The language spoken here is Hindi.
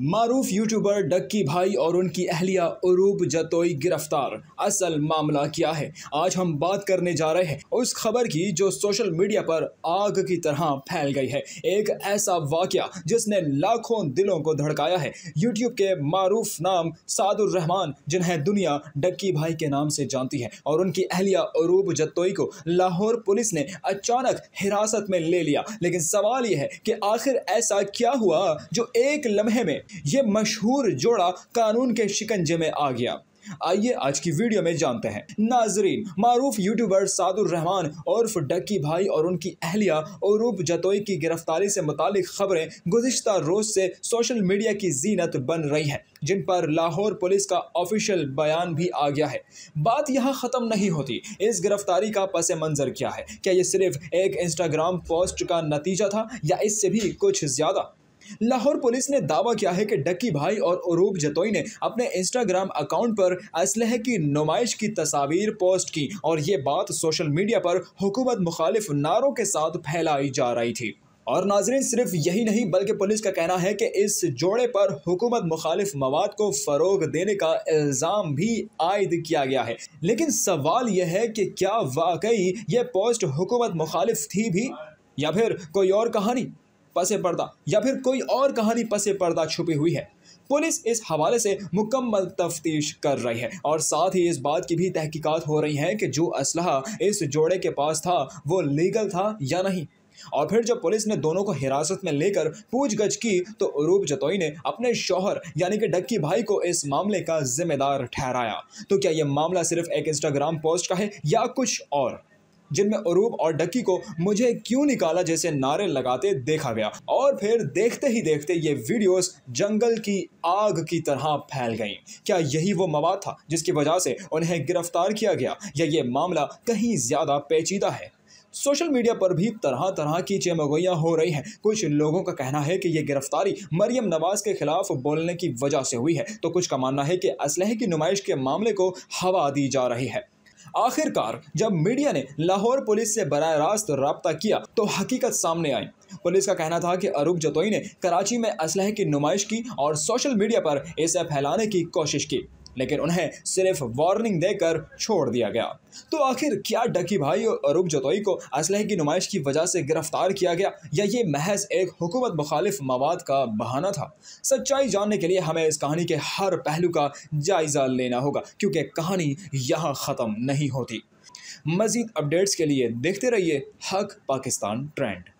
मरूफ यूट्यूबर डक्की भाई और उनकी अहलिया अरूप जतोई गिरफ्तार असल मामला क्या है आज हम बात करने जा रहे हैं उस खबर की जो सोशल मीडिया पर आग की तरह फैल गई है एक ऐसा वाक्य जिसने लाखों दिलों को धड़काया है यूट्यूब के मरूफ नाम सादुर रहमान जिन्हें दुनिया डक्की भाई के नाम से जानती है और उनकी अहलिया अरूप जतोई को लाहौर पुलिस ने अचानक हिरासत में ले लिया लेकिन सवाल यह है कि आखिर ऐसा क्या हुआ जो एक लम्हे में ये मशहूर जोड़ा कानून के शिकंजे में आ गया आइए आज की वीडियो में जानते हैं नाजरीन मारूफ यूट्यूबर सादुर रहमान उर्फ डक्की भाई और उनकी अहलिया रूप जतोई की गिरफ्तारी से मुतालिक खबरें गुजशत रोज से सोशल मीडिया की जीनत बन रही हैं जिन पर लाहौर पुलिस का ऑफिशियल बयान भी आ गया है बात यहाँ ख़त्म नहीं होती इस गिरफ्तारी का पस मंज़र क्या है क्या ये सिर्फ एक इंस्टाग्राम पोस्ट का नतीजा था या इससे भी कुछ ज़्यादा लाहौर पुलिस ने दावा किया है कि डक्की भाई और उरूप जतोई ने अपने इंस्टाग्राम अकाउंट पर इसलह की नुमाइश की तस्वीर पोस्ट की और ये बात सोशल मीडिया पर हुकूमत मुखालिफ नारों के साथ फैलाई जा रही थी और नाजरीन सिर्फ यही नहीं बल्कि पुलिस का कहना है कि इस जोड़े पर हुकूमत मुखालिफ मवाद को फ़रोग देने का इल्ज़ाम भी आयद किया गया है लेकिन सवाल यह है कि क्या वाकई ये पोस्ट हुकूमत मुखालिफ थी भी या फिर कोई और कहानी पसे पर्दा या फिर कोई और कहानी पसे पर्दा छुपी हुई है पुलिस इस हवाले से मुकम्मल तफ्तीश कर रही है और साथ ही इस बात की भी तहकीकात हो रही है कि जो असलह इस जोड़े के पास था वो लीगल था या नहीं और फिर जब पुलिस ने दोनों को हिरासत में लेकर पूछगछ की तो रूप जतोई ने अपने शोहर यानी कि डक्की भाई को इस मामले का जिम्मेदार ठहराया तो क्या यह मामला सिर्फ एक इंस्टाग्राम पोस्ट का है या कुछ और जिनमें अरूप और डक्की को मुझे क्यों निकाला जैसे नारे लगाते देखा गया और फिर देखते ही देखते ये वीडियोस जंगल की आग की तरह फैल गई क्या यही वो मवाद था जिसकी वजह से उन्हें गिरफ्तार किया गया या ये मामला कहीं ज़्यादा पेचीदा है सोशल मीडिया पर भी तरह तरह की चेमगोइयाँ हो रही हैं कुछ लोगों का कहना है कि ये गिरफ्तारी मरियम नवाज के खिलाफ बोलने की वजह से हुई है तो कुछ का मानना है कि असलह की नुमाइश के मामले को हवा दी जा रही है आखिरकार जब मीडिया ने लाहौर पुलिस से बरह रास्त रबता किया तो हकीकत सामने आई पुलिस का कहना था कि अरूप जतोई ने कराची में असलह की नुमाइश की और सोशल मीडिया पर इसे फैलाने की कोशिश की लेकिन उन्हें सिर्फ वार्निंग देकर छोड़ दिया गया तो आखिर क्या डकी भाई और अरूब जतोई को असलह की नुमाइश की वजह से गिरफ्तार किया गया या ये महज एक हुकूमत मुखालिफ मवाद का बहाना था सच्चाई जानने के लिए हमें इस कहानी के हर पहलू का जायज़ा लेना होगा क्योंकि कहानी यहाँ ख़त्म नहीं होती मज़ीद अपडेट्स के लिए देखते रहिए हक पाकिस्तान ट्रेंड